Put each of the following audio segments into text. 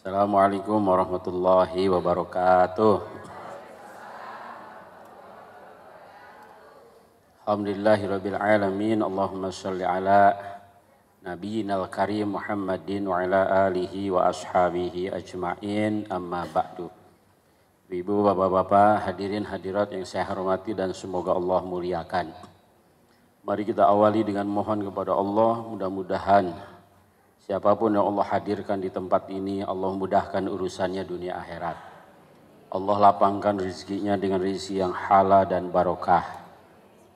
Assalamualaikum warahmatullahi wabarakatuh. Alhamdulillahirabbil alamin. Allahumma shalli ala nabiyyina al-karim Muhammadin wa ala alihi wa ashabihi ajmain. Amma ba'du. Ibu, bapak-bapak, hadirin hadirat yang saya hormati dan semoga Allah muliakan. Mari kita awali dengan mohon kepada Allah mudah-mudahan Siapapun yang Allah hadirkan di tempat ini, Allah mudahkan urusannya dunia akhirat. Allah lapangkan rezekinya dengan rezeki yang halal dan barokah.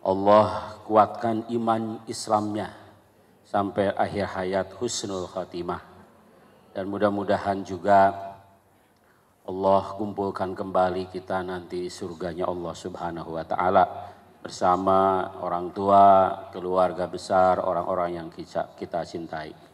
Allah kuatkan iman Islamnya sampai akhir hayat husnul khatimah. Dan mudah-mudahan juga Allah kumpulkan kembali kita nanti surganya Allah Subhanahu wa taala bersama orang tua, keluarga besar, orang-orang yang kita, kita cintai.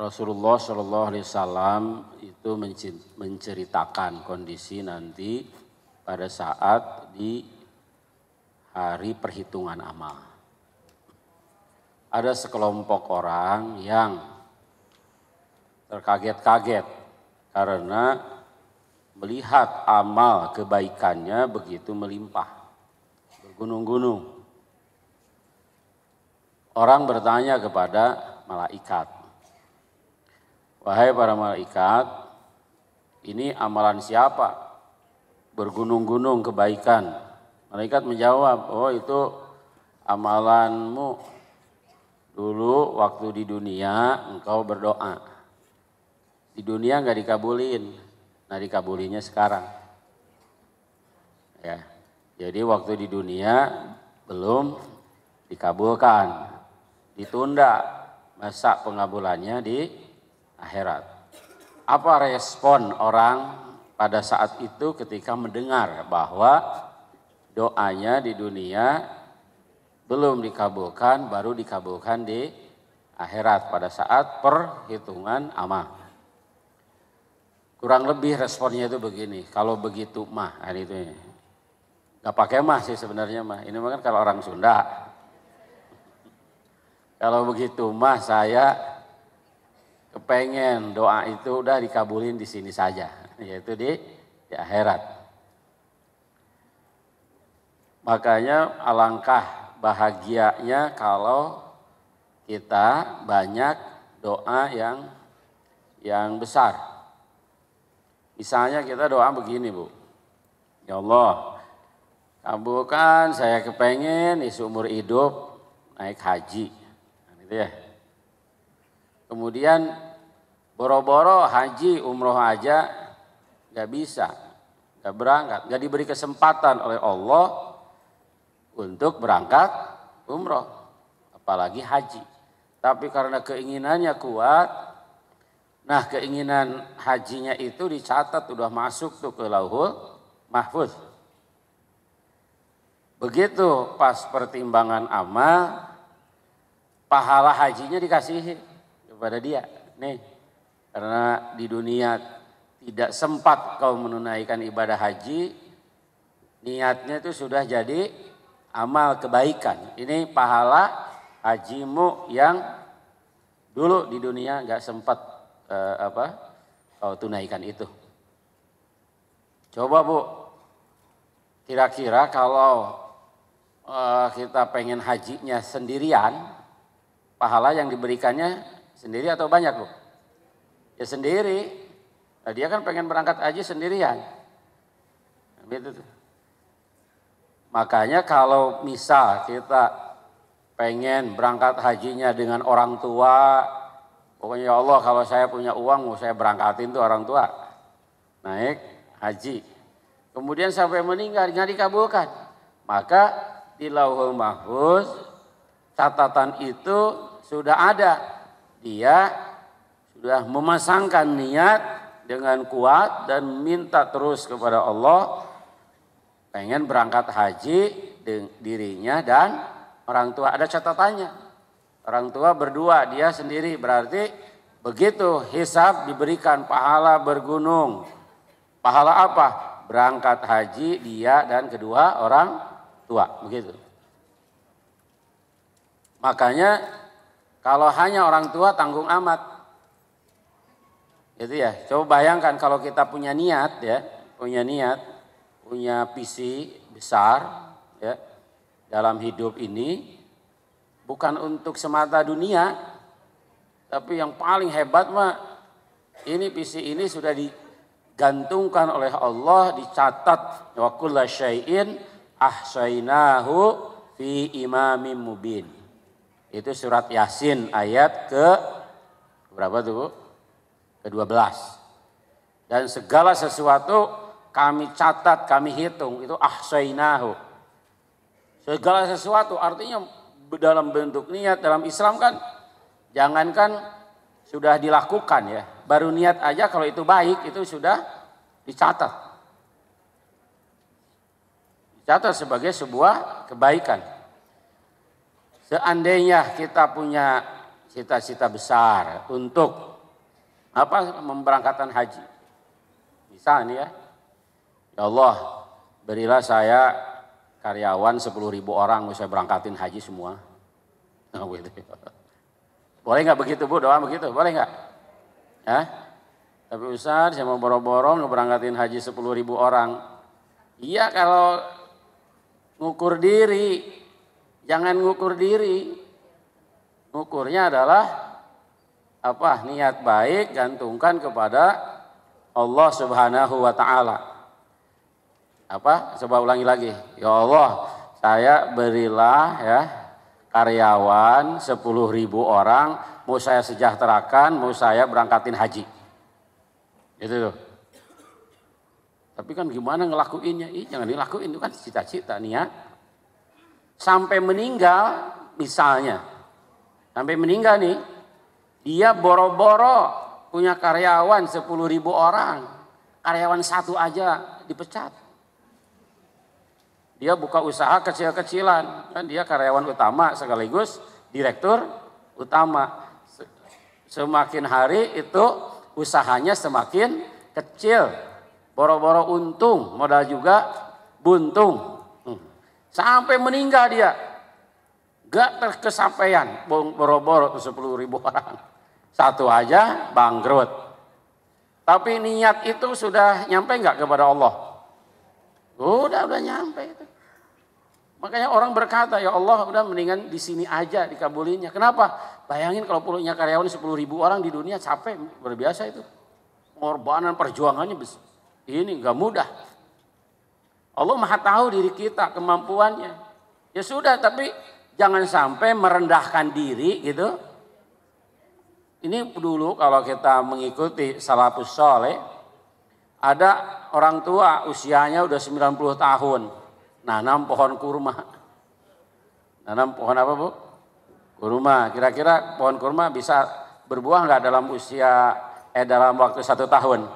Rasulullah Shallallahu Alaihi Wasallam itu menceritakan kondisi nanti pada saat di hari perhitungan amal. Ada sekelompok orang yang terkaget-kaget karena melihat amal kebaikannya begitu melimpah, bergunung-gunung. Orang bertanya kepada malaikat, Wahai para malaikat, ini amalan siapa? Bergunung-gunung kebaikan. Malaikat menjawab, oh itu amalanmu. Dulu waktu di dunia engkau berdoa. Di dunia nggak dikabulin. Nah dikabulinya sekarang. Ya, jadi waktu di dunia belum dikabulkan, ditunda masa pengabulannya di akhirat. Apa respon orang pada saat itu ketika mendengar bahwa doanya di dunia belum dikabulkan, baru dikabulkan di akhirat pada saat perhitungan amal. Kurang lebih responnya itu begini, kalau begitu mah, kan itu ya. Gak pakai mah sih sebenarnya mah, ini mah kan kalau orang Sunda. Kalau begitu mah saya kepengen doa itu udah dikabulin di sini saja, yaitu di, di akhirat. Makanya alangkah bahagianya kalau kita banyak doa yang yang besar. Misalnya kita doa begini, Bu. Ya Allah, kabulkan saya kepengen isu umur hidup naik haji. Nah, gitu ya. Kemudian boro-boro haji umroh aja nggak bisa, nggak berangkat, nggak diberi kesempatan oleh Allah untuk berangkat umroh, apalagi haji. Tapi karena keinginannya kuat, nah keinginan hajinya itu dicatat sudah masuk tuh ke lauhul mahfuz. Begitu pas pertimbangan amal, pahala hajinya dikasihin kepada dia. Nih, karena di dunia tidak sempat kau menunaikan ibadah haji, niatnya itu sudah jadi amal kebaikan. Ini pahala hajimu yang dulu di dunia nggak sempat eh, apa kau tunaikan itu. Coba bu, kira-kira kalau eh, kita pengen hajinya sendirian, pahala yang diberikannya Sendiri atau banyak bu? Ya sendiri. Nah, dia kan pengen berangkat haji sendirian. itu Makanya kalau misal kita pengen berangkat hajinya dengan orang tua, pokoknya ya Allah kalau saya punya uang mau saya berangkatin tuh orang tua. Naik haji. Kemudian sampai meninggal nggak dikabulkan. Maka di Lauhul Mahfuz catatan itu sudah ada dia sudah memasangkan niat dengan kuat dan minta terus kepada Allah pengen berangkat haji dirinya dan orang tua ada catatannya orang tua berdua dia sendiri berarti begitu hisab diberikan pahala bergunung pahala apa berangkat haji dia dan kedua orang tua begitu makanya kalau hanya orang tua tanggung amat. Itu ya. Coba bayangkan kalau kita punya niat ya, punya niat, punya visi besar ya dalam hidup ini bukan untuk semata dunia tapi yang paling hebat mah ini visi ini sudah digantungkan oleh Allah dicatat wa kullasyai'in ahsainahu fi imamin mubin itu surat Yasin ayat ke berapa tuh Ke-12. Dan segala sesuatu kami catat, kami hitung. Itu ahsainahu. Segala sesuatu artinya dalam bentuk niat dalam Islam kan jangankan sudah dilakukan ya. Baru niat aja kalau itu baik itu sudah dicatat. Dicatat sebagai sebuah kebaikan. Seandainya kita punya cita-cita besar untuk apa memberangkatan haji. Misalnya ya, ya Allah berilah saya karyawan 10 ribu orang mau saya berangkatin haji semua. Oh, gitu. Boleh nggak begitu Bu? Doa begitu, boleh nggak? Ya? Tapi besar, saya mau boro-boro mau berangkatin haji 10 ribu orang. Iya kalau ngukur diri, Jangan ngukur diri. Ngukurnya adalah apa? Niat baik gantungkan kepada Allah Subhanahu wa taala. Apa? Coba ulangi lagi. Ya Allah, saya berilah ya karyawan 10.000 orang mau saya sejahterakan, mau saya berangkatin haji. Itu tuh. Tapi kan gimana ngelakuinnya? Ih, jangan dilakuin itu kan cita-cita niat. Ya sampai meninggal misalnya sampai meninggal nih dia boro-boro punya karyawan sepuluh ribu orang karyawan satu aja dipecat dia buka usaha kecil-kecilan kan dia karyawan utama sekaligus direktur utama semakin hari itu usahanya semakin kecil boro-boro untung modal juga buntung Sampai meninggal dia. Gak terkesampaian. Boro-boro tuh sepuluh ribu orang. Satu aja bangkrut. Tapi niat itu sudah nyampe nggak kepada Allah? Udah, udah nyampe itu. Makanya orang berkata, ya Allah udah mendingan di sini aja dikabulinnya. Kenapa? Bayangin kalau punya karyawan 10 ribu orang di dunia capek, berbiasa biasa itu. Pengorbanan perjuangannya besar. Ini nggak mudah. Allah maha tahu diri kita kemampuannya. Ya sudah, tapi jangan sampai merendahkan diri gitu. Ini dulu kalau kita mengikuti salafus soleh, ada orang tua usianya udah 90 tahun, nanam pohon kurma. Nanam pohon apa bu? Kurma. Kira-kira pohon kurma bisa berbuah nggak dalam usia eh dalam waktu satu tahun?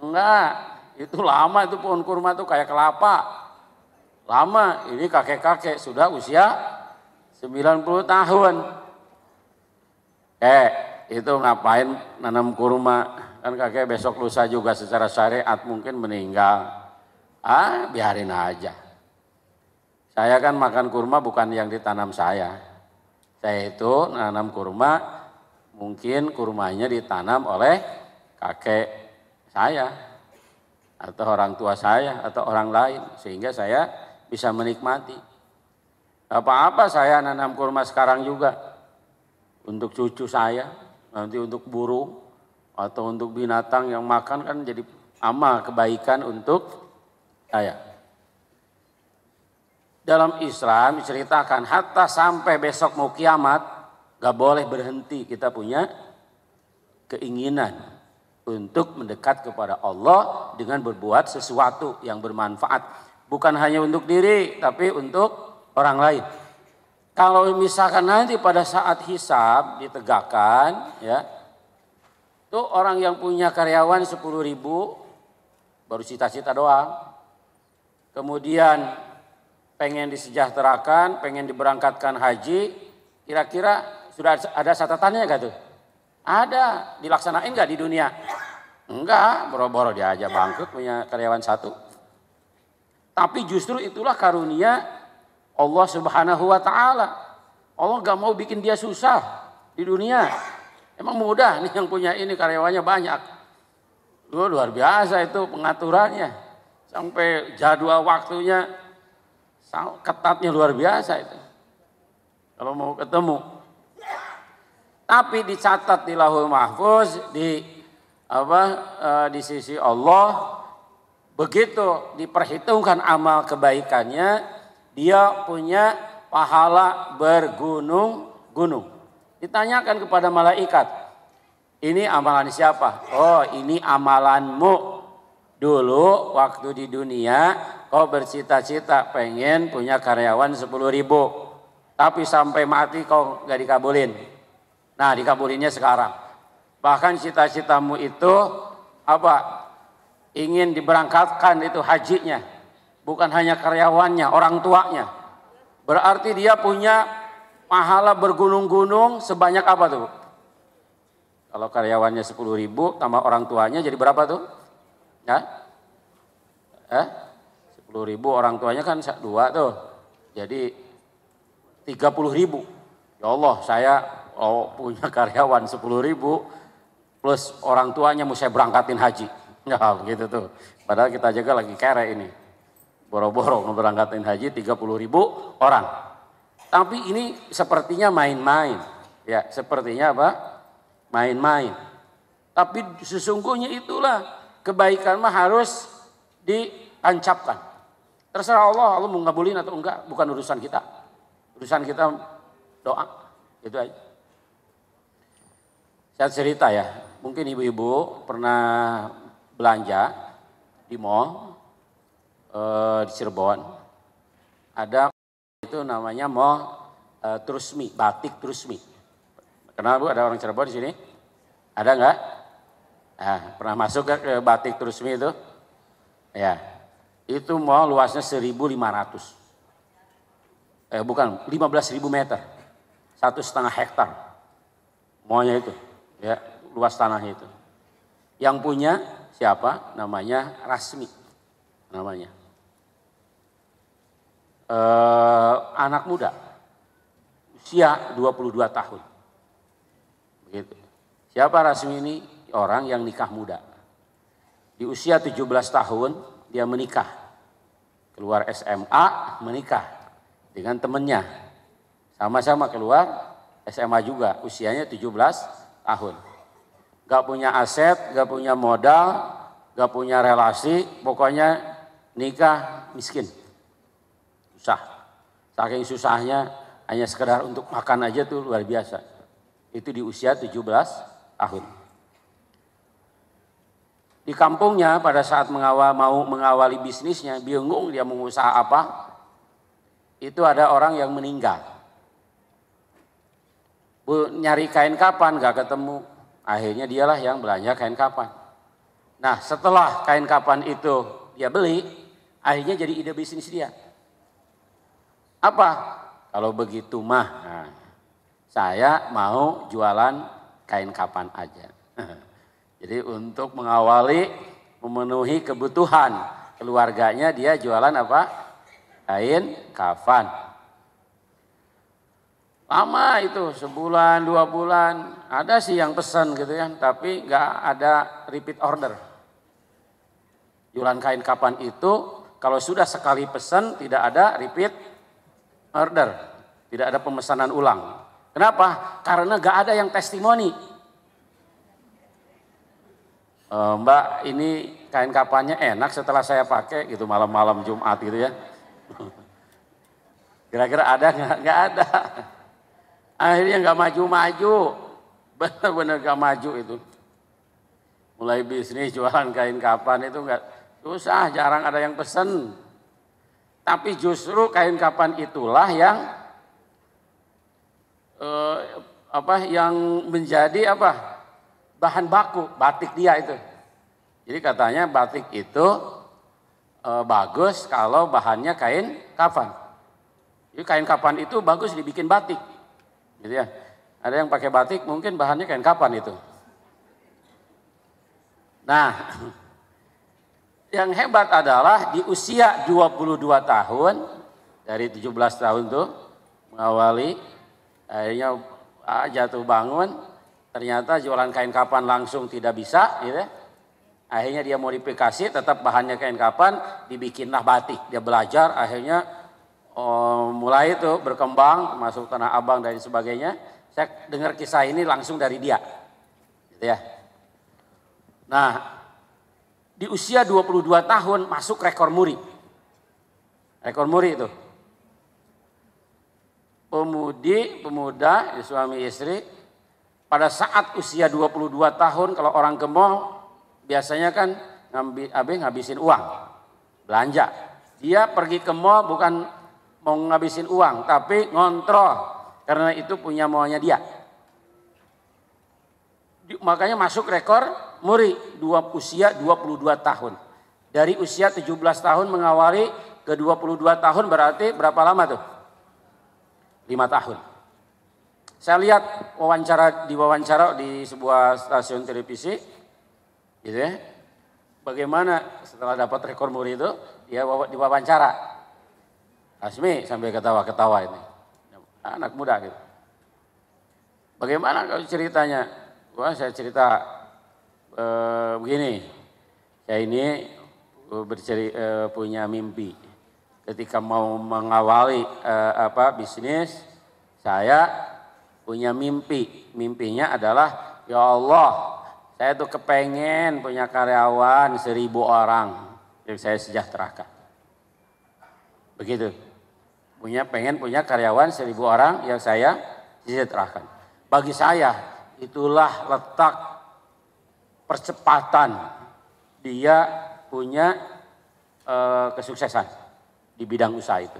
Enggak, itu lama itu pohon kurma itu kayak kelapa. Lama, ini kakek-kakek sudah usia 90 tahun. Eh, itu ngapain nanam kurma? Kan kakek besok lusa juga secara syariat mungkin meninggal. Ah, biarin aja. Saya kan makan kurma bukan yang ditanam saya. Saya itu nanam kurma, mungkin kurmanya ditanam oleh kakek saya atau orang tua saya atau orang lain sehingga saya bisa menikmati apa-apa saya nanam kurma sekarang juga untuk cucu saya nanti untuk burung atau untuk binatang yang makan kan jadi amal kebaikan untuk saya dalam Islam diceritakan hatta sampai besok mau kiamat gak boleh berhenti kita punya keinginan untuk mendekat kepada Allah dengan berbuat sesuatu yang bermanfaat bukan hanya untuk diri tapi untuk orang lain kalau misalkan nanti pada saat hisab ditegakkan ya tuh orang yang punya karyawan 10 ribu baru cita-cita doang kemudian pengen disejahterakan pengen diberangkatkan haji kira-kira sudah ada catatannya gak tuh ada dilaksanain gak di dunia Enggak, boro-boro dia aja bangkrut punya karyawan satu. Tapi justru itulah karunia Allah Subhanahu wa taala. Allah gak mau bikin dia susah di dunia. Emang mudah nih yang punya ini karyawannya banyak. loh luar biasa itu pengaturannya. Sampai jadwal waktunya ketatnya luar biasa itu. Kalau mau ketemu. Tapi dicatat di lahul mahfuz, di apa uh, di sisi Allah begitu diperhitungkan amal kebaikannya dia punya pahala bergunung-gunung. Ditanyakan kepada malaikat, ini amalan siapa? Oh, ini amalanmu. Dulu waktu di dunia kau bercita-cita pengen punya karyawan sepuluh ribu. Tapi sampai mati kau gak dikabulin. Nah dikabulinnya sekarang. Bahkan cita-citamu itu apa? Ingin diberangkatkan itu hajinya, bukan hanya karyawannya, orang tuanya. Berarti dia punya pahala bergunung-gunung sebanyak apa tuh? Kalau karyawannya 10 ribu, tambah orang tuanya jadi berapa tuh? Ya? ya? Eh? 10 ribu orang tuanya kan dua tuh. Jadi 30 ribu. Ya Allah, saya oh, punya karyawan 10 ribu, plus orang tuanya mau saya berangkatin haji. Enggak ya, gitu tuh. Padahal kita jaga lagi kere ini. Boro-boro mau berangkatin haji 30 ribu orang. Tapi ini sepertinya main-main. Ya sepertinya apa? Main-main. Tapi sesungguhnya itulah kebaikan mah harus diancapkan. Terserah Allah, Allah mau ngabulin atau enggak, bukan urusan kita. Urusan kita doa, itu aja. Saya cerita ya, mungkin ibu-ibu pernah belanja di mall e, di Cirebon. Ada itu namanya mall terusmi eh, Trusmi, Batik Trusmi. Kenal Bu ada orang Cirebon di sini? Ada nggak? Nah, pernah masuk ke, ke Batik Trusmi itu? Ya. Itu mall luasnya 1500. Eh bukan, 15.000 meter. Satu setengah hektar. Maunya itu, ya luas tanah itu. Yang punya siapa? Namanya Rasmi. Namanya. E, anak muda. Usia 22 tahun. Begitu. Siapa Rasmi ini? Orang yang nikah muda. Di usia 17 tahun dia menikah. Keluar SMA, menikah dengan temannya. Sama-sama keluar SMA juga, usianya 17 tahun gak punya aset, gak punya modal, gak punya relasi, pokoknya nikah miskin. Susah. Saking susahnya hanya sekedar untuk makan aja tuh luar biasa. Itu di usia 17 tahun. Di kampungnya pada saat mengawal, mau mengawali bisnisnya, bingung dia mengusaha apa, itu ada orang yang meninggal. Bu, nyari kain kapan gak ketemu, Akhirnya dialah yang belanja kain kapan. Nah setelah kain kapan itu dia beli, akhirnya jadi ide bisnis dia. Apa? Kalau begitu mah, nah, saya mau jualan kain kapan aja. Jadi untuk mengawali memenuhi kebutuhan keluarganya dia jualan apa? Kain kafan lama itu sebulan dua bulan ada sih yang pesan gitu ya tapi nggak ada repeat order jualan kain kapan itu kalau sudah sekali pesan tidak ada repeat order tidak ada pemesanan ulang kenapa karena nggak ada yang testimoni e, mbak ini kain kapannya enak setelah saya pakai gitu malam-malam Jumat gitu ya kira-kira ada nggak nggak ada Akhirnya nggak maju-maju. Benar-benar nggak maju itu. Mulai bisnis jualan kain kapan itu nggak susah, jarang ada yang pesen. Tapi justru kain kapan itulah yang eh, apa yang menjadi apa bahan baku batik dia itu. Jadi katanya batik itu eh, bagus kalau bahannya kain kapan. Jadi kain kapan itu bagus dibikin batik. Gitu ya. Ada yang pakai batik mungkin bahannya kain kapan itu. Nah, yang hebat adalah di usia 22 tahun dari 17 tahun tuh mengawali akhirnya ah, jatuh bangun ternyata jualan kain kapan langsung tidak bisa gitu ya. Akhirnya dia modifikasi tetap bahannya kain kapan dibikinlah batik. Dia belajar akhirnya Oh, mulai itu berkembang masuk tanah abang dan sebagainya. Saya dengar kisah ini langsung dari dia. Gitu ya. Nah, di usia 22 tahun masuk rekor muri. Rekor muri itu. Pemudi, pemuda, suami istri pada saat usia 22 tahun kalau orang ke biasanya kan ngambil abe ngabisin uang belanja. Dia pergi ke mall bukan mau ngabisin uang tapi ngontrol karena itu punya maunya dia. Makanya masuk rekor muri dua usia 22 tahun. Dari usia 17 tahun mengawali ke 22 tahun berarti berapa lama tuh? 5 tahun. Saya lihat wawancara di wawancara di sebuah stasiun televisi gitu ya. Bagaimana setelah dapat rekor muri itu dia diwawancara Asmi sambil ketawa-ketawa ini. Anak muda gitu. Bagaimana kalau ceritanya? Wah saya cerita e, begini. Saya ini eh, berceri, e, punya mimpi. Ketika mau mengawali e, apa bisnis, saya punya mimpi. Mimpinya adalah, ya Allah, saya tuh kepengen punya karyawan seribu orang yang saya sejahterakan. Begitu punya pengen punya karyawan seribu orang yang saya sejahterakan. Bagi saya itulah letak percepatan dia punya e, kesuksesan di bidang usaha itu.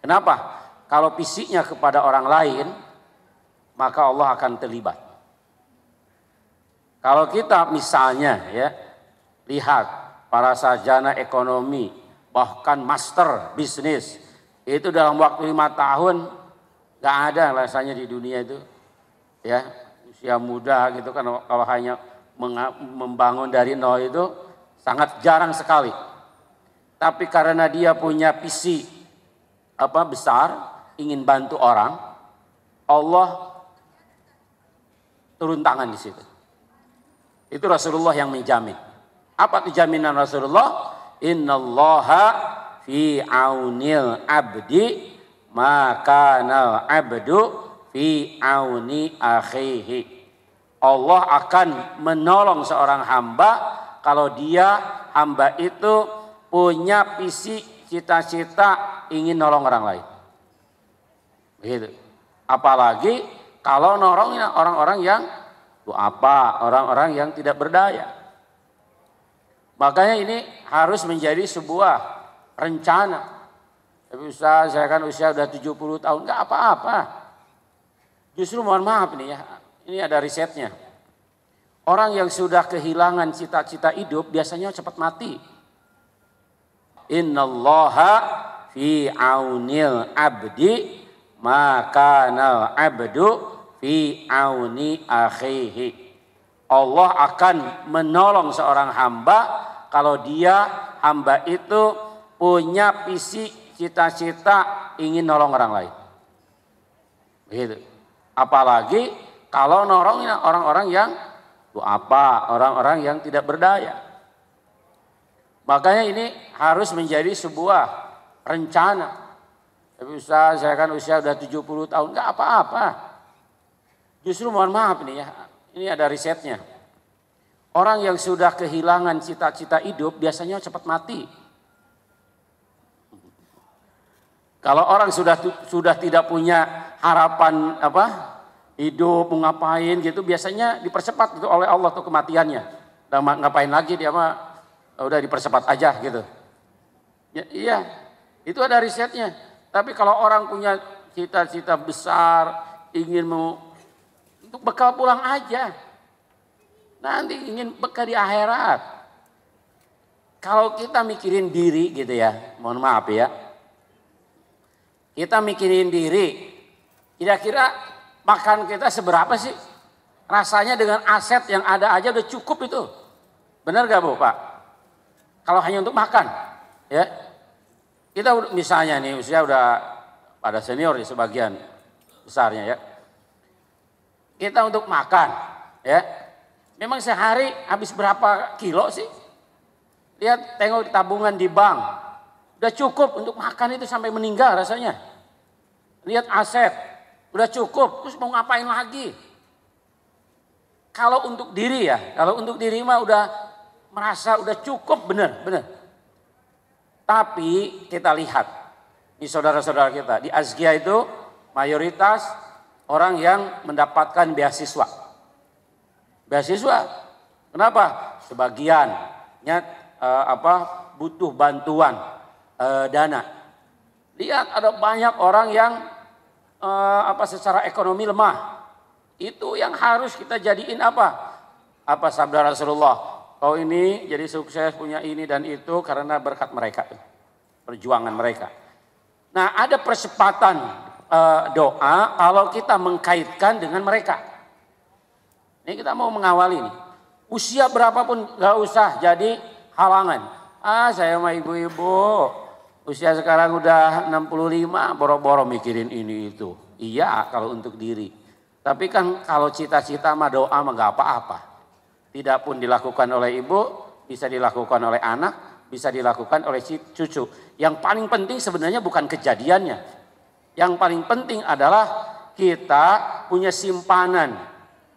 Kenapa? Kalau fisiknya kepada orang lain, maka Allah akan terlibat. Kalau kita misalnya ya lihat para sarjana ekonomi bahkan master bisnis itu dalam waktu lima tahun nggak ada rasanya di dunia itu. Ya, usia muda gitu kan kalau hanya membangun dari nol itu sangat jarang sekali. Tapi karena dia punya visi apa besar, ingin bantu orang, Allah turun tangan di situ. Itu Rasulullah yang menjamin. Apa kejaminan jaminan Rasulullah? Innallaha fi aunil abdi maka nal abdu fi auni akhihi. Allah akan menolong seorang hamba kalau dia hamba itu punya visi cita-cita ingin nolong orang lain. Begitu. Apalagi kalau nolongin orang-orang yang apa, orang-orang yang tidak berdaya. Makanya ini harus menjadi sebuah rencana. Tapi Ustaz, saya kan usia udah 70 tahun, nggak apa-apa. Justru mohon maaf nih ya, ini ada risetnya. Orang yang sudah kehilangan cita-cita hidup biasanya cepat mati. Innallaha fi aunil abdi maka Na abdu fi auni akhihi. Allah akan menolong seorang hamba kalau dia hamba itu punya visi cita-cita ingin nolong orang lain. Begitu. Apalagi kalau nolongin orang-orang yang apa, orang-orang yang tidak berdaya. Makanya ini harus menjadi sebuah rencana. Tapi usaha saya kan usia sudah 70 tahun, enggak apa-apa. Justru mohon maaf nih ya, ini ada risetnya. Orang yang sudah kehilangan cita-cita hidup biasanya cepat mati. Kalau orang sudah sudah tidak punya harapan apa hidup mau ngapain gitu biasanya dipercepat itu oleh Allah tuh kematiannya. Dan ngapain lagi dia mah udah dipercepat aja gitu. Ya, iya, itu ada risetnya. Tapi kalau orang punya cita-cita besar, ingin mau untuk bekal pulang aja. Nanti ingin bekal di akhirat. Kalau kita mikirin diri gitu ya, mohon maaf ya kita mikirin diri. Kira-kira makan kita seberapa sih? Rasanya dengan aset yang ada aja udah cukup itu. Benar gak Bu Pak? Kalau hanya untuk makan. ya Kita misalnya nih usia udah pada senior di sebagian besarnya ya. Kita untuk makan ya. Memang sehari habis berapa kilo sih? Lihat tengok tabungan di bank Udah cukup untuk makan itu sampai meninggal rasanya. Lihat aset, udah cukup, terus mau ngapain lagi? Kalau untuk diri ya, kalau untuk diri mah udah merasa udah cukup bener, bener. Tapi kita lihat di saudara-saudara kita, di Azgia itu mayoritas orang yang mendapatkan beasiswa. Beasiswa, kenapa? Sebagiannya eh, apa butuh bantuan uh, dana. Lihat ada banyak orang yang uh, apa secara ekonomi lemah. Itu yang harus kita jadiin apa? Apa sabda Rasulullah? Kau oh, ini jadi sukses punya ini dan itu karena berkat mereka, perjuangan mereka. Nah ada persepatan uh, eh, doa kalau kita mengkaitkan dengan mereka. Ini kita mau mengawali ini Usia berapapun gak usah jadi halangan. Ah saya sama ibu-ibu, Usia sekarang udah 65, boro-boro mikirin ini itu. Iya kalau untuk diri. Tapi kan kalau cita-cita mah doa mah gak apa-apa. Tidak pun dilakukan oleh ibu, bisa dilakukan oleh anak, bisa dilakukan oleh cucu. Yang paling penting sebenarnya bukan kejadiannya. Yang paling penting adalah kita punya simpanan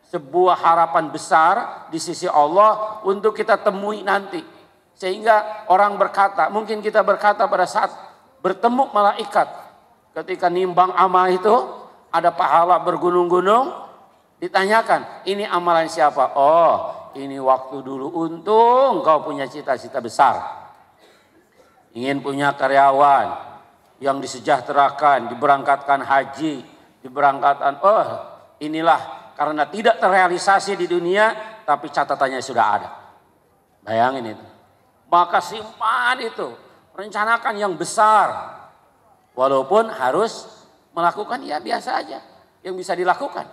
sebuah harapan besar di sisi Allah untuk kita temui nanti. Sehingga orang berkata, mungkin kita berkata pada saat bertemu malaikat, ketika nimbang amal itu, ada pahala bergunung-gunung, ditanyakan, ini amalan siapa? Oh, ini waktu dulu untung kau punya cita-cita besar. Ingin punya karyawan yang disejahterakan, diberangkatkan haji, diberangkatkan, oh inilah karena tidak terrealisasi di dunia, tapi catatannya sudah ada. Bayangin itu. Maka simpan itu. Rencanakan yang besar. Walaupun harus melakukan ya biasa aja. Yang bisa dilakukan.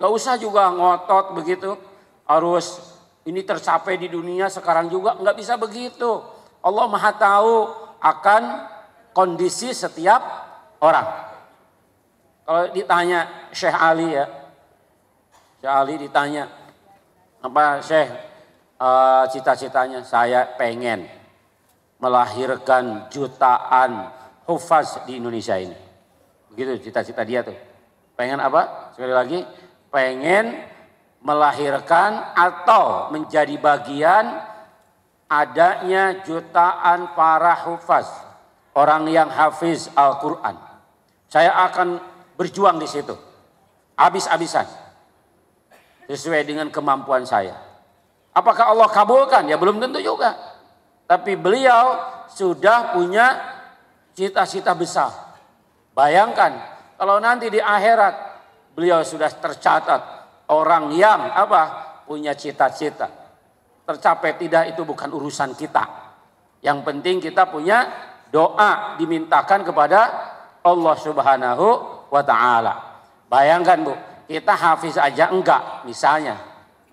Gak usah juga ngotot begitu. Harus ini tercapai di dunia sekarang juga. Gak bisa begitu. Allah maha tahu akan kondisi setiap orang. Kalau ditanya Syekh Ali ya. Syekh Ali ditanya. Apa Syekh uh, cita-citanya saya pengen melahirkan jutaan hufaz di Indonesia ini. Begitu cita-cita dia tuh. Pengen apa? Sekali lagi, pengen melahirkan atau menjadi bagian adanya jutaan para hufaz, orang yang hafiz Al-Qur'an. Saya akan berjuang di situ. Habis-habisan. Sesuai dengan kemampuan saya. Apakah Allah kabulkan? Ya belum tentu juga. Tapi beliau sudah punya cita-cita besar. Bayangkan kalau nanti di akhirat beliau sudah tercatat orang yang apa punya cita-cita. Tercapai tidak itu bukan urusan kita. Yang penting kita punya doa dimintakan kepada Allah Subhanahu wa taala. Bayangkan Bu, kita hafiz aja enggak misalnya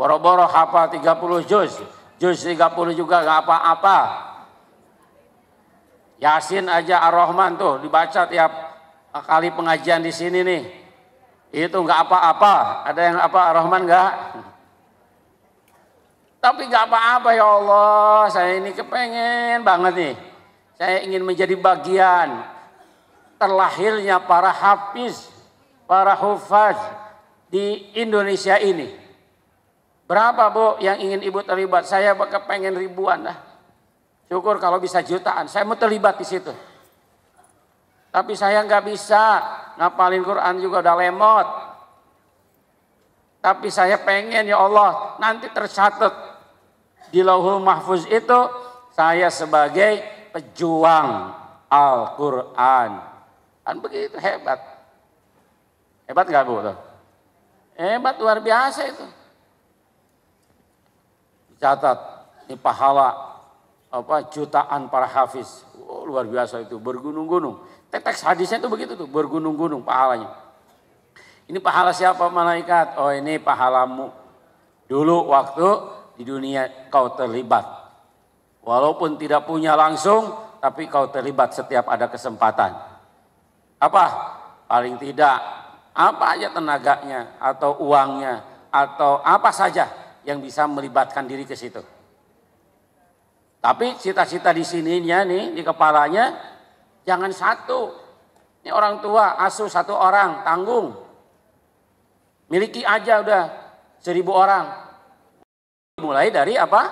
Boro-boro hafal 30 juz. Juz 30 juga gak apa-apa. Yasin aja Ar-Rahman tuh dibaca tiap kali pengajian di sini nih. Itu gak apa-apa. Ada yang apa Ar-Rahman gak? Tapi gak apa-apa ya Allah. Saya ini kepengen banget nih. Saya ingin menjadi bagian terlahirnya para hafiz, para hufaz di Indonesia ini. Berapa bu yang ingin ibu terlibat? Saya kepengen ribuan dah. Syukur kalau bisa jutaan. Saya mau terlibat di situ. Tapi saya nggak bisa ngapalin Quran juga udah lemot. Tapi saya pengen ya Allah nanti tercatat di lauhul mahfuz itu saya sebagai pejuang Al-Quran. Kan begitu hebat. Hebat nggak bu? Hebat luar biasa itu. Catat, ini pahala apa jutaan para hafiz. Oh, luar biasa itu, bergunung-gunung. Teks hadisnya itu begitu tuh, bergunung-gunung pahalanya. Ini pahala siapa malaikat? Oh ini pahalamu. Dulu waktu di dunia kau terlibat. Walaupun tidak punya langsung, tapi kau terlibat setiap ada kesempatan. Apa? Paling tidak, apa aja tenaganya, atau uangnya, atau apa saja yang bisa melibatkan diri ke situ. Tapi cita-cita di sininya nih, di kepalanya, jangan satu. Ini orang tua, asuh satu orang, tanggung. Miliki aja udah seribu orang. Mulai dari apa?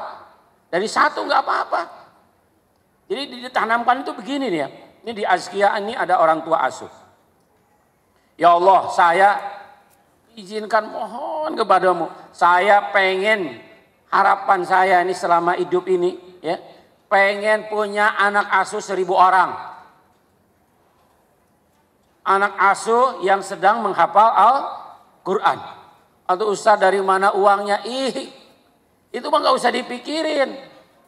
Dari satu nggak apa-apa. Jadi ditanamkan itu begini nih ya. Ini di Azkia ini ada orang tua asuh. Ya Allah, saya izinkan mohon kepadamu. Saya pengen harapan saya ini selama hidup ini ya pengen punya anak asuh seribu orang. Anak asuh yang sedang menghafal Al-Quran. Atau usah dari mana uangnya? Ih, itu mah nggak usah dipikirin.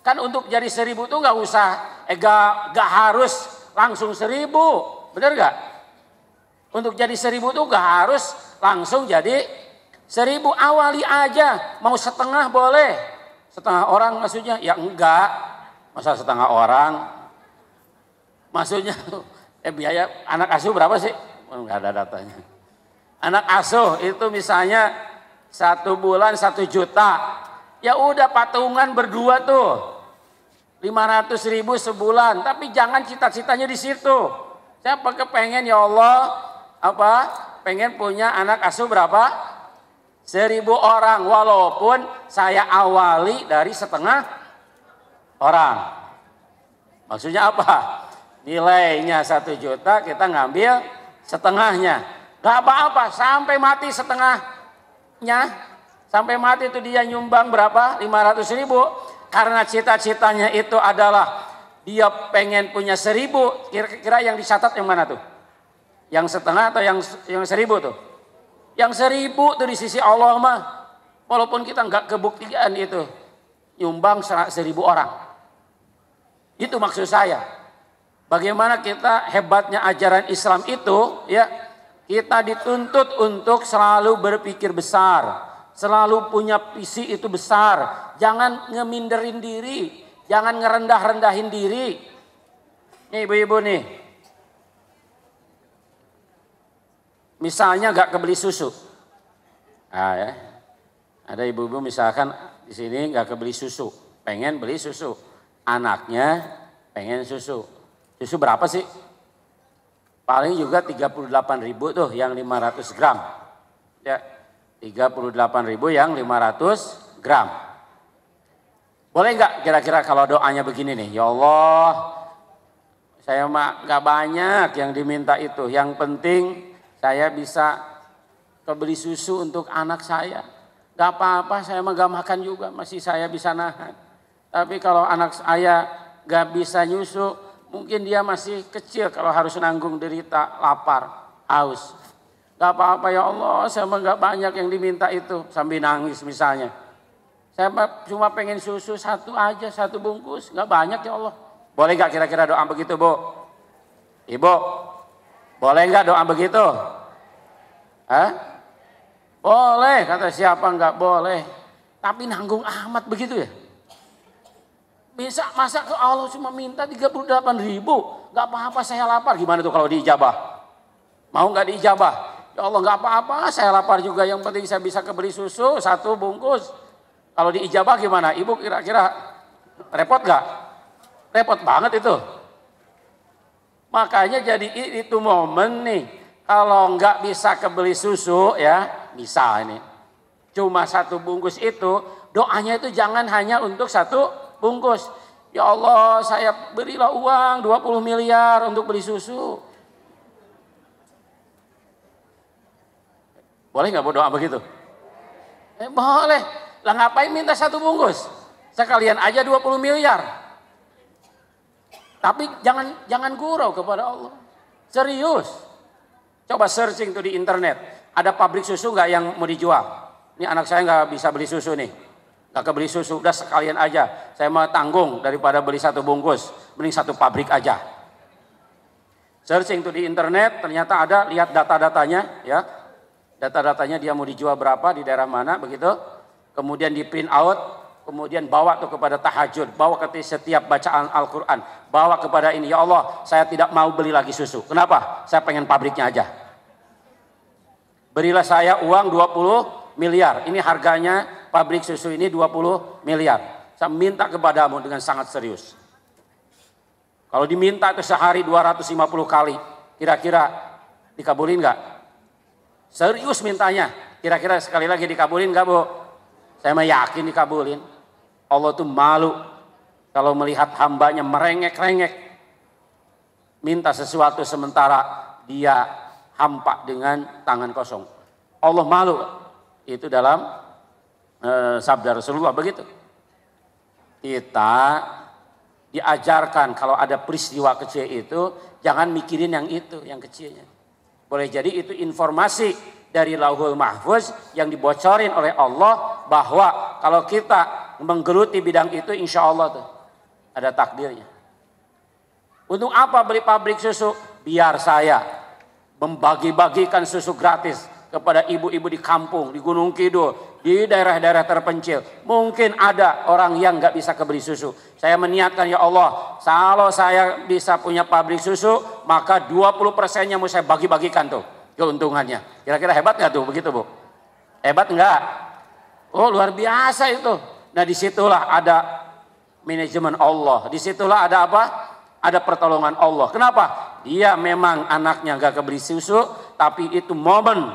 Kan untuk jadi seribu tuh nggak usah, eh gak, gak harus langsung seribu. Bener gak? Untuk jadi seribu tuh gak harus Langsung jadi seribu awali aja. Mau setengah boleh. Setengah orang maksudnya? Ya enggak. Masa setengah orang? Maksudnya eh biaya anak asuh berapa sih? Oh, enggak ada datanya. Anak asuh itu misalnya satu bulan satu juta. Ya udah patungan berdua tuh. lima ratus ribu sebulan. Tapi jangan cita-citanya di situ. Saya pengen ya Allah apa pengen punya anak asuh berapa? Seribu orang walaupun saya awali dari setengah orang. Maksudnya apa? Nilainya satu juta kita ngambil setengahnya. Gak apa-apa sampai mati setengahnya. Sampai mati itu dia nyumbang berapa? 500 ribu. Karena cita-citanya itu adalah dia pengen punya seribu. Kira-kira yang dicatat yang mana tuh? Yang setengah atau yang yang seribu tuh? Yang seribu tuh di sisi Allah mah. Walaupun kita nggak kebuktian itu. Nyumbang seribu orang. Itu maksud saya. Bagaimana kita hebatnya ajaran Islam itu ya kita dituntut untuk selalu berpikir besar, selalu punya visi itu besar. Jangan ngeminderin diri, jangan ngerendah-rendahin diri. Nih ibu-ibu nih, Misalnya nggak kebeli susu. Nah, ya. Ada ibu-ibu misalkan di sini nggak kebeli susu, pengen beli susu. Anaknya pengen susu. Susu berapa sih? Paling juga 38 ribu tuh yang 500 gram. Ya, 38 ribu yang 500 gram. Boleh nggak kira-kira kalau doanya begini nih? Ya Allah, saya mah nggak banyak yang diminta itu. Yang penting saya bisa kebeli susu untuk anak saya. Gak apa-apa, saya mah gak makan juga, masih saya bisa nahan. Tapi kalau anak saya gak bisa nyusu, mungkin dia masih kecil kalau harus nanggung derita, lapar, haus. Gak apa-apa ya Allah, saya mah gak banyak yang diminta itu, sambil nangis misalnya. Saya cuma pengen susu satu aja, satu bungkus, gak banyak ya Allah. Boleh gak kira-kira doa begitu, Bu? Ibu, boleh nggak doa begitu? Hah? Boleh, kata siapa nggak boleh. Tapi nanggung amat begitu ya. Bisa masa ke Allah cuma minta 38 ribu. Gak apa-apa saya lapar. Gimana tuh kalau diijabah? Mau gak diijabah? Ya Allah gak apa-apa saya lapar juga. Yang penting saya bisa kebeli susu satu bungkus. Kalau diijabah gimana? Ibu kira-kira repot gak? Repot banget itu. Makanya jadi itu momen nih. Kalau nggak bisa kebeli susu ya, bisa ini. Cuma satu bungkus itu, doanya itu jangan hanya untuk satu bungkus. Ya Allah, saya berilah uang 20 miliar untuk beli susu. Boleh nggak berdoa begitu? Eh, boleh. Lah ngapain minta satu bungkus? Sekalian aja 20 miliar. Tapi jangan jangan gurau kepada Allah. Serius. Coba searching tuh di internet. Ada pabrik susu nggak yang mau dijual? Ini anak saya nggak bisa beli susu nih. Nggak kebeli susu, udah sekalian aja. Saya mau tanggung daripada beli satu bungkus. Mending satu pabrik aja. Searching tuh di internet, ternyata ada, lihat data-datanya ya. Data-datanya dia mau dijual berapa, di daerah mana, begitu. Kemudian di print out, kemudian bawa tuh kepada tahajud, bawa ke setiap bacaan Al-Quran, bawa kepada ini, ya Allah saya tidak mau beli lagi susu, kenapa? Saya pengen pabriknya aja. Berilah saya uang 20 miliar, ini harganya pabrik susu ini 20 miliar. Saya minta kepadamu dengan sangat serius. Kalau diminta itu sehari 250 kali, kira-kira dikabulin nggak? Serius mintanya, kira-kira sekali lagi dikabulin nggak Bu? Saya meyakin dikabulin. Allah tuh malu kalau melihat hambanya merengek-rengek. Minta sesuatu sementara dia hampa dengan tangan kosong. Allah malu. Itu dalam e, sabda Rasulullah begitu. Kita diajarkan kalau ada peristiwa kecil itu jangan mikirin yang itu, yang kecilnya. Boleh jadi itu informasi dari Lauhul Mahfuz yang dibocorin oleh Allah bahwa kalau kita menggeluti bidang itu insya Allah tuh ada takdirnya. Untuk apa beli pabrik susu? Biar saya membagi-bagikan susu gratis kepada ibu-ibu di kampung, di Gunung Kidul, di daerah-daerah terpencil. Mungkin ada orang yang nggak bisa kebeli susu. Saya meniatkan ya Allah, kalau saya bisa punya pabrik susu, maka 20 persennya mau saya bagi-bagikan tuh keuntungannya. Kira-kira hebat nggak tuh begitu bu? Hebat nggak? Oh luar biasa itu. Nah disitulah ada manajemen Allah. Disitulah ada apa? Ada pertolongan Allah. Kenapa? Dia memang anaknya gak keberi susu, tapi itu momen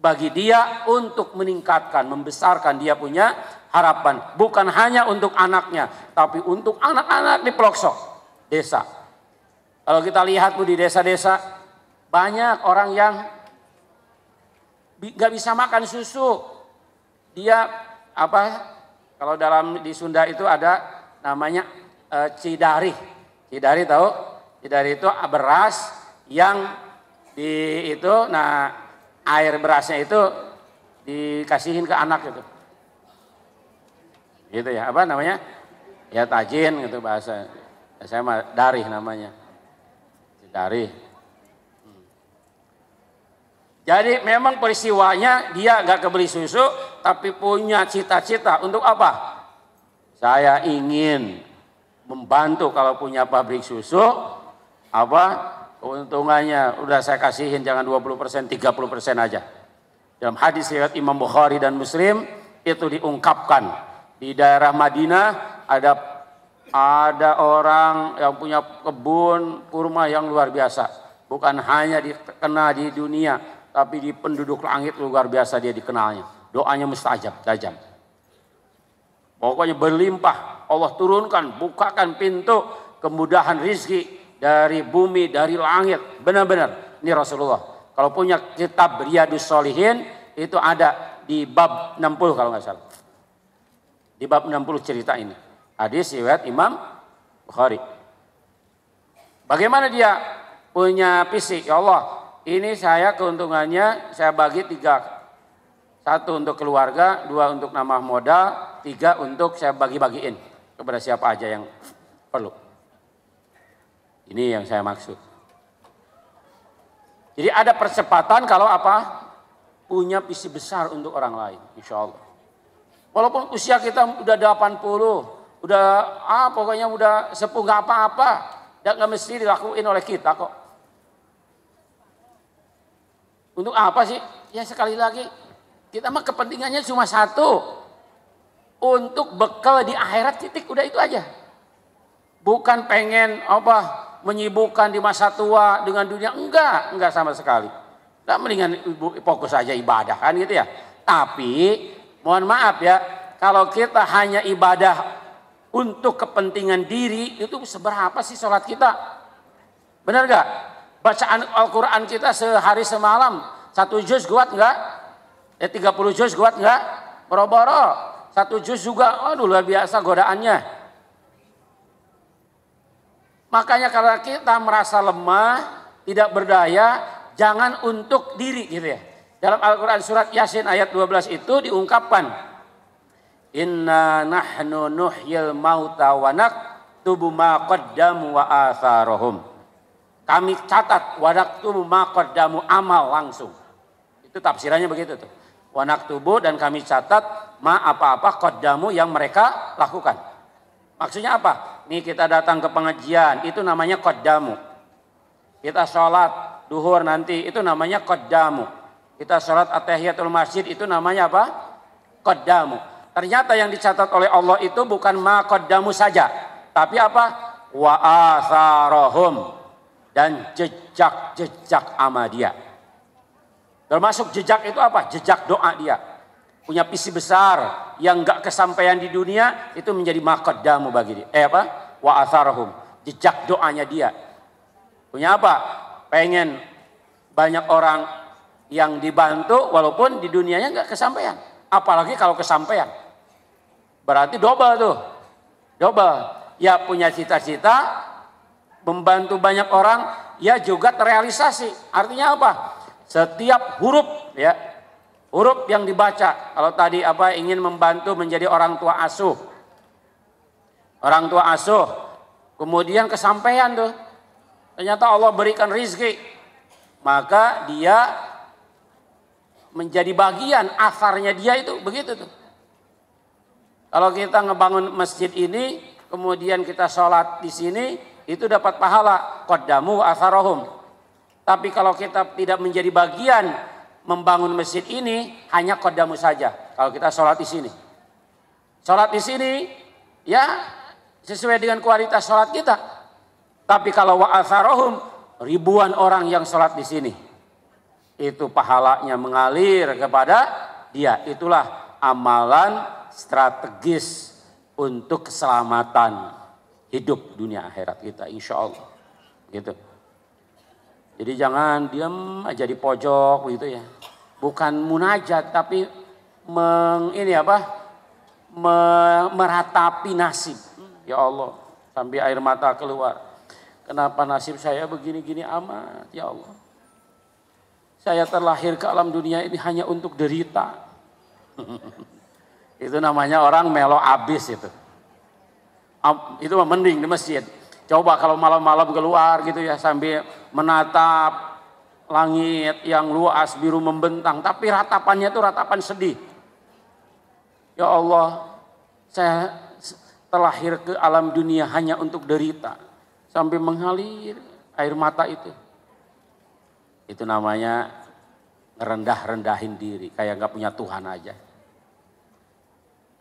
bagi dia untuk meningkatkan, membesarkan dia punya harapan. Bukan hanya untuk anaknya, tapi untuk anak-anak di pelosok desa. Kalau kita lihat bu di desa-desa, banyak orang yang gak bisa makan susu. Dia apa kalau dalam di Sunda itu ada namanya e, eh, cidari. Cidari tahu? Cidari itu beras yang di itu nah air berasnya itu dikasihin ke anak gitu. Gitu ya, apa namanya? Ya tajin gitu bahasa. saya mah dari namanya. Cidari. Hmm. Jadi memang peristiwanya dia nggak kebeli susu, tapi punya cita-cita untuk apa? Saya ingin membantu kalau punya pabrik susu apa keuntungannya udah saya kasihin jangan 20% 30% aja. Dalam hadis riwayat Imam Bukhari dan Muslim itu diungkapkan di daerah Madinah ada ada orang yang punya kebun kurma yang luar biasa. Bukan hanya dikenal di dunia, tapi di penduduk langit luar biasa dia dikenalnya doanya mustajab, tajam. Pokoknya berlimpah, Allah turunkan, bukakan pintu kemudahan rizki dari bumi, dari langit. Benar-benar, ini Rasulullah. Kalau punya kitab Riyadus Solihin, itu ada di bab 60 kalau nggak salah. Di bab 60 cerita ini. Hadis riwayat Imam Bukhari. Bagaimana dia punya fisik? Ya Allah, ini saya keuntungannya saya bagi tiga satu untuk keluarga, dua untuk nama modal, tiga untuk saya bagi-bagiin kepada siapa aja yang perlu. Ini yang saya maksud. Jadi ada percepatan kalau apa? Punya visi besar untuk orang lain, insya Allah. Walaupun usia kita udah 80, udah ah pokoknya udah sepuh nggak apa-apa, nggak mesti dilakuin oleh kita kok. Untuk apa sih? Ya sekali lagi kita mah kepentingannya cuma satu. Untuk bekal di akhirat titik udah itu aja. Bukan pengen apa menyibukkan di masa tua dengan dunia enggak, enggak sama sekali. Enggak mendingan ibu fokus aja ibadah kan gitu ya. Tapi mohon maaf ya, kalau kita hanya ibadah untuk kepentingan diri itu seberapa sih sholat kita? Benar nggak? Bacaan Al-Quran kita sehari semalam satu juz kuat enggak? Eh 30 juz kuat nggak? Boro-boro. Satu juz juga, aduh luar biasa godaannya. Makanya kalau kita merasa lemah, tidak berdaya, jangan untuk diri gitu ya. Dalam Al-Quran surat Yasin ayat 12 itu diungkapkan. Inna nahnu nuhyil mauta wa naktubu ma qaddamu wa atharuhum. Kami catat wa naktubu ma qaddamu amal langsung. Itu tafsirannya begitu tuh. Wanak tubuh dan kami catat ma apa-apa kodamu yang mereka lakukan. Maksudnya apa? Nih kita datang ke pengajian, itu namanya kodamu. Kita sholat duhur nanti, itu namanya kodamu. Kita sholat atahiyatul masjid, itu namanya apa? Kodamu. Ternyata yang dicatat oleh Allah itu bukan ma kodamu saja. Tapi apa? Wa asarohum. Dan jejak-jejak amadiyah Termasuk jejak itu apa? Jejak doa dia. Punya visi besar yang nggak kesampaian di dunia itu menjadi makadamu bagi dia. Eh apa? Wa atharahum. Jejak doanya dia. Punya apa? Pengen banyak orang yang dibantu walaupun di dunianya nggak kesampaian. Apalagi kalau kesampaian. Berarti double tuh. Double. Ya punya cita-cita membantu banyak orang ya juga terrealisasi. Artinya apa? Setiap huruf ya, huruf yang dibaca. Kalau tadi apa ingin membantu menjadi orang tua asuh. Orang tua asuh. Kemudian kesampaian tuh. Ternyata Allah berikan rizki. Maka dia menjadi bagian asarnya dia itu begitu tuh. Kalau kita ngebangun masjid ini, kemudian kita sholat di sini, itu dapat pahala. kodamu asarohum. Tapi kalau kita tidak menjadi bagian membangun masjid ini, hanya kodamu saja. Kalau kita sholat di sini. Sholat di sini, ya sesuai dengan kualitas sholat kita. Tapi kalau wa'atharohum, ribuan orang yang sholat di sini. Itu pahalanya mengalir kepada dia. Itulah amalan strategis untuk keselamatan hidup dunia akhirat kita insya Allah gitu jadi jangan diam aja di pojok gitu ya. Bukan munajat tapi meng, ini apa? Me, meratapi nasib. Ya Allah, sambil air mata keluar. Kenapa nasib saya begini-gini amat, ya Allah. Saya terlahir ke alam dunia ini hanya untuk derita. itu namanya orang melo abis itu. Itu mending di masjid. Coba kalau malam-malam keluar gitu ya sambil menatap langit yang luas biru membentang, tapi ratapannya itu ratapan sedih. Ya Allah, saya terlahir ke alam dunia hanya untuk derita sampai mengalir air mata itu. Itu namanya rendah-rendahin diri, kayak nggak punya Tuhan aja.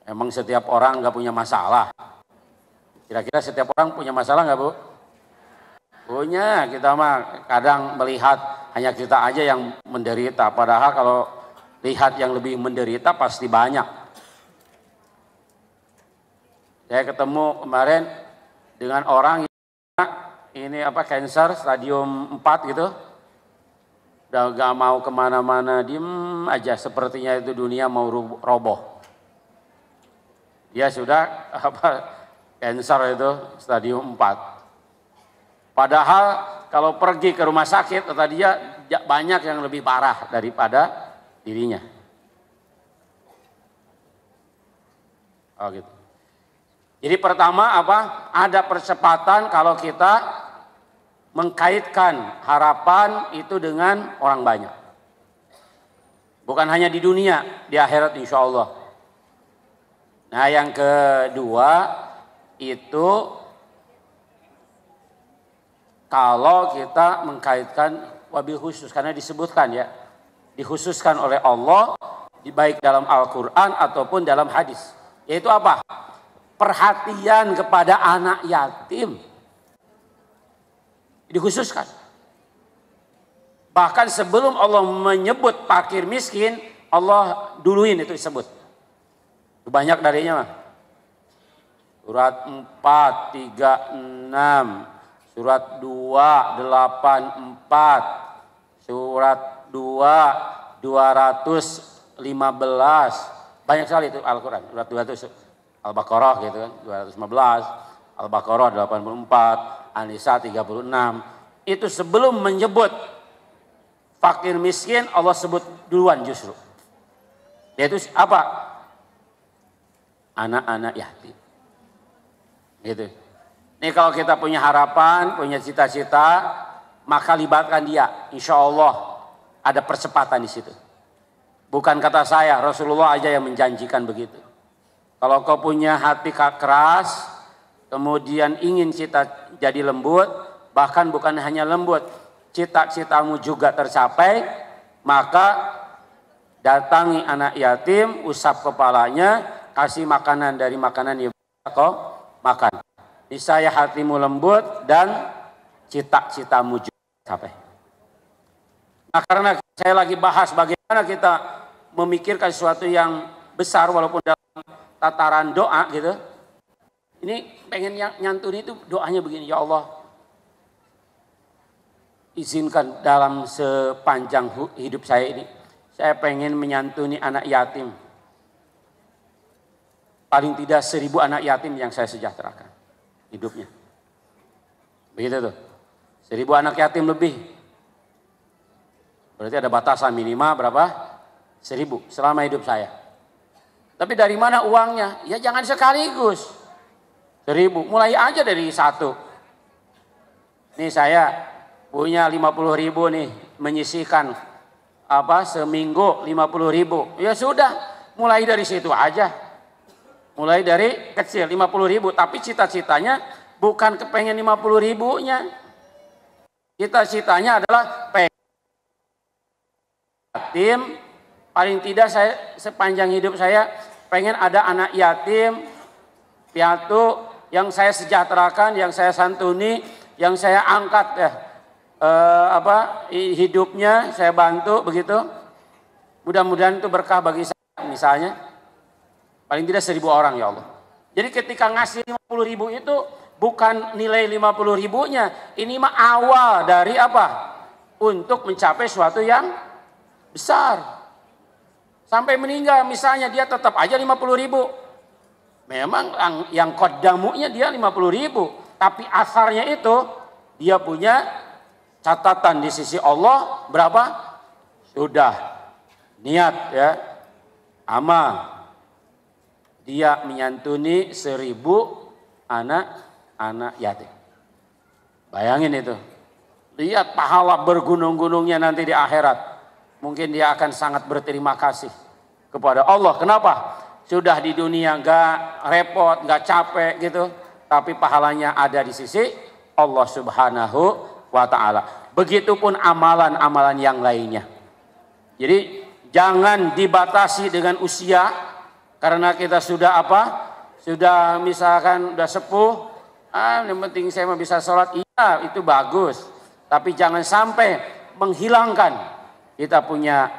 Emang setiap orang nggak punya masalah. Kira-kira setiap orang punya masalah nggak bu? Punya kita mah kadang melihat hanya kita aja yang menderita. Padahal kalau lihat yang lebih menderita pasti banyak. Saya ketemu kemarin dengan orang yang ini apa cancer stadium 4 gitu. Udah gak mau kemana-mana, diem aja. Sepertinya itu dunia mau roboh. Dia sudah apa cancer itu stadium 4 Padahal kalau pergi ke rumah sakit kata dia banyak yang lebih parah daripada dirinya. Oh gitu. Jadi pertama apa? Ada percepatan kalau kita mengkaitkan harapan itu dengan orang banyak. Bukan hanya di dunia, di akhirat insya Allah. Nah yang kedua itu kalau kita mengkaitkan wabil khusus karena disebutkan ya dikhususkan oleh Allah baik dalam Al-Quran ataupun dalam hadis yaitu apa perhatian kepada anak yatim dikhususkan bahkan sebelum Allah menyebut pakir miskin Allah duluin itu disebut banyak darinya mah surat 4 6 surat 284, surat 2 215. Banyak sekali itu Al-Qur'an, surat ratus Al-Baqarah gitu kan, 215, Al-Baqarah 84, An-Nisa 36. Itu sebelum menyebut fakir miskin Allah sebut duluan justru. Yaitu apa? Anak-anak yatim. Gitu ini kalau kita punya harapan, punya cita-cita, maka libatkan dia. Insya Allah ada percepatan di situ. Bukan kata saya, Rasulullah aja yang menjanjikan begitu. Kalau kau punya hati keras, kemudian ingin cita jadi lembut, bahkan bukan hanya lembut, cita-citamu juga tercapai, maka datangi anak yatim, usap kepalanya, kasih makanan dari makanan yang kau makan. Isaya hatimu lembut dan cita-citamu juga capek. Nah karena saya lagi bahas bagaimana kita memikirkan sesuatu yang besar walaupun dalam tataran doa gitu. Ini pengen nyantuni itu doanya begini, ya Allah izinkan dalam sepanjang hidup saya ini. Saya pengen menyantuni anak yatim. Paling tidak seribu anak yatim yang saya sejahterakan hidupnya. Begitu tuh. Seribu anak yatim lebih. Berarti ada batasan minimal berapa? Seribu selama hidup saya. Tapi dari mana uangnya? Ya jangan sekaligus. Seribu, mulai aja dari satu. Nih saya punya 50 ribu nih, menyisihkan apa seminggu 50 ribu. Ya sudah, mulai dari situ aja. Mulai dari kecil 50 ribu, tapi cita-citanya bukan kepengen 50 ribunya. Cita-citanya adalah pengen yatim, paling tidak saya sepanjang hidup saya pengen ada anak yatim, piatu yang saya sejahterakan, yang saya santuni, yang saya angkat ya. Eh, apa hidupnya saya bantu begitu. Mudah-mudahan itu berkah bagi saya misalnya. Paling tidak seribu orang ya Allah. Jadi ketika ngasih 50 ribu itu bukan nilai 50 ribunya. Ini mah awal dari apa? Untuk mencapai suatu yang besar. Sampai meninggal misalnya dia tetap aja 50 ribu. Memang yang, yang kodamunya dia 50 ribu. Tapi asarnya itu dia punya catatan di sisi Allah berapa? Sudah niat ya. Amal dia menyantuni seribu anak-anak yatim. Bayangin itu. Lihat pahala bergunung-gunungnya nanti di akhirat. Mungkin dia akan sangat berterima kasih kepada Allah. Kenapa? Sudah di dunia gak repot, gak capek gitu. Tapi pahalanya ada di sisi Allah subhanahu wa ta'ala. Begitupun amalan-amalan yang lainnya. Jadi jangan dibatasi dengan usia karena kita sudah apa? Sudah misalkan sudah sepuh, ah, yang penting saya mau bisa sholat, iya itu bagus. Tapi jangan sampai menghilangkan kita punya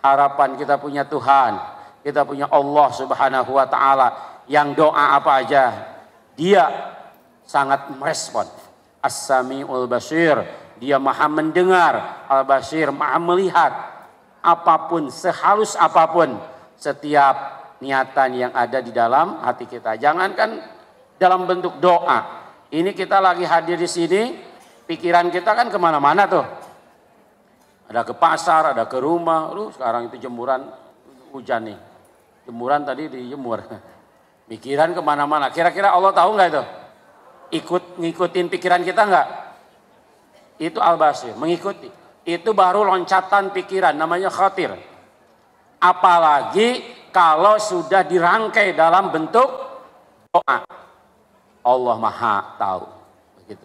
harapan, kita punya Tuhan, kita punya Allah subhanahu wa ta'ala yang doa apa aja. Dia sangat merespon. As-Sami'ul Basir. Dia maha mendengar. Al-Basir maha melihat. Apapun, sehalus apapun. Setiap niatan yang ada di dalam hati kita. Jangankan dalam bentuk doa. Ini kita lagi hadir di sini, pikiran kita kan kemana-mana tuh. Ada ke pasar, ada ke rumah. Lu sekarang itu jemuran hujan nih. Jemuran tadi dijemur. Pikiran kemana-mana. Kira-kira Allah tahu nggak itu? Ikut ngikutin pikiran kita nggak? Itu al-basir, mengikuti. Itu baru loncatan pikiran, namanya khatir. Apalagi kalau sudah dirangkai dalam bentuk doa. Allah Maha tahu. Begitu.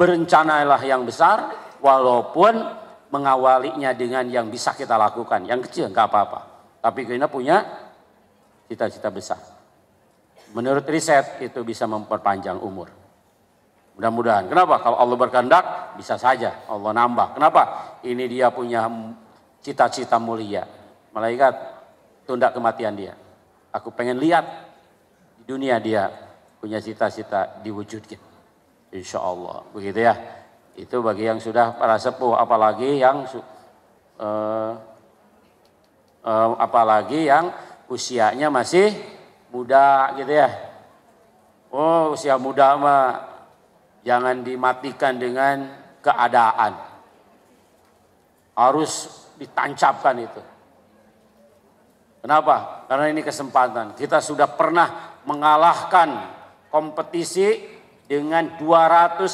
Berencanalah yang besar walaupun mengawalinya dengan yang bisa kita lakukan. Yang kecil nggak apa-apa. Tapi kita punya cita-cita besar. Menurut riset itu bisa memperpanjang umur. Mudah-mudahan. Kenapa? Kalau Allah berkehendak, bisa saja Allah nambah. Kenapa? Ini dia punya cita-cita mulia. Malaikat, tunda kematian dia. Aku pengen lihat di dunia dia punya cita-cita diwujudkan. Insya Allah. Begitu ya. Itu bagi yang sudah para sepuh, apalagi yang uh, uh, apalagi yang usianya masih muda gitu ya. Oh usia muda mah jangan dimatikan dengan keadaan. Harus ditancapkan itu. Kenapa? Karena ini kesempatan. Kita sudah pernah mengalahkan kompetisi dengan 250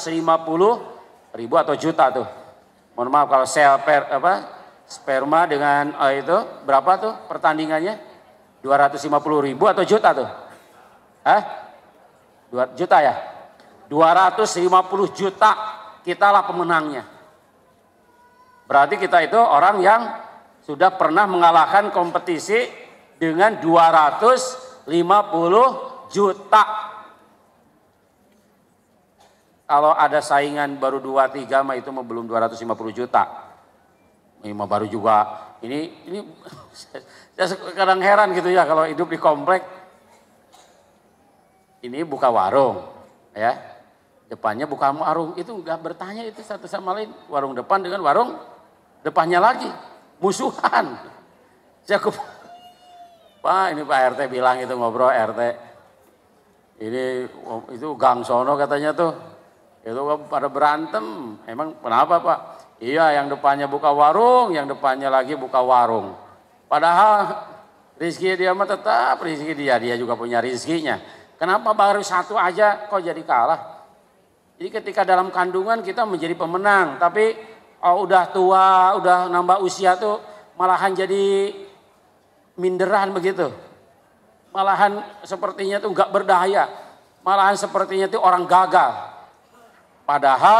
ribu atau juta tuh. Mohon maaf kalau sel per, apa sperma dengan oh itu berapa tuh pertandingannya? 250 ribu atau juta tuh? Hah? 2 juta ya? 250 juta kitalah pemenangnya. Berarti kita itu orang yang sudah pernah mengalahkan kompetisi dengan 250 juta. Kalau ada saingan baru 2 3 mah itu mah belum 250 juta. Ini mah baru juga ini ini saya kadang heran gitu ya kalau hidup di komplek. Ini buka warung ya. Depannya buka warung itu nggak bertanya itu satu sama lain warung depan dengan warung depannya lagi musuhan. Saya Pak, ini Pak RT bilang itu ngobrol RT. Ini oh, itu Gang Sono katanya tuh. Itu pada berantem. Emang kenapa Pak? Iya, yang depannya buka warung, yang depannya lagi buka warung. Padahal Rizki dia mah tetap rizki dia, dia juga punya rizkinya. Kenapa baru satu aja kok jadi kalah? Jadi ketika dalam kandungan kita menjadi pemenang, tapi oh, udah tua, udah nambah usia tuh malahan jadi minderan begitu. Malahan sepertinya tuh nggak berdaya. Malahan sepertinya tuh orang gagal. Padahal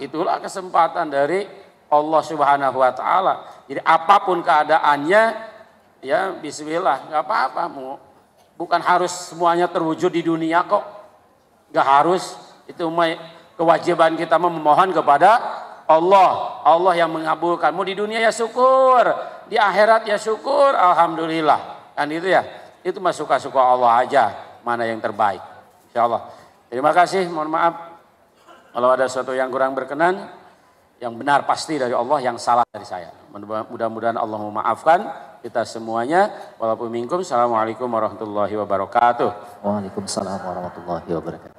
itulah kesempatan dari Allah Subhanahu wa taala. Jadi apapun keadaannya ya bismillah, nggak apa-apa mau bukan harus semuanya terwujud di dunia kok. Gak harus, itu kewajiban kita memohon kepada Allah, Allah yang mengabulkanmu di dunia ya syukur, di akhirat ya syukur, alhamdulillah. Kan itu ya. Itu mah suka-suka Allah aja mana yang terbaik. Insya Allah. Terima kasih, mohon maaf kalau ada sesuatu yang kurang berkenan, yang benar pasti dari Allah, yang salah dari saya. Mudah-mudahan Allah memaafkan kita semuanya. Walaupun minkum, Assalamualaikum warahmatullahi wabarakatuh. Waalaikumsalam warahmatullahi wabarakatuh.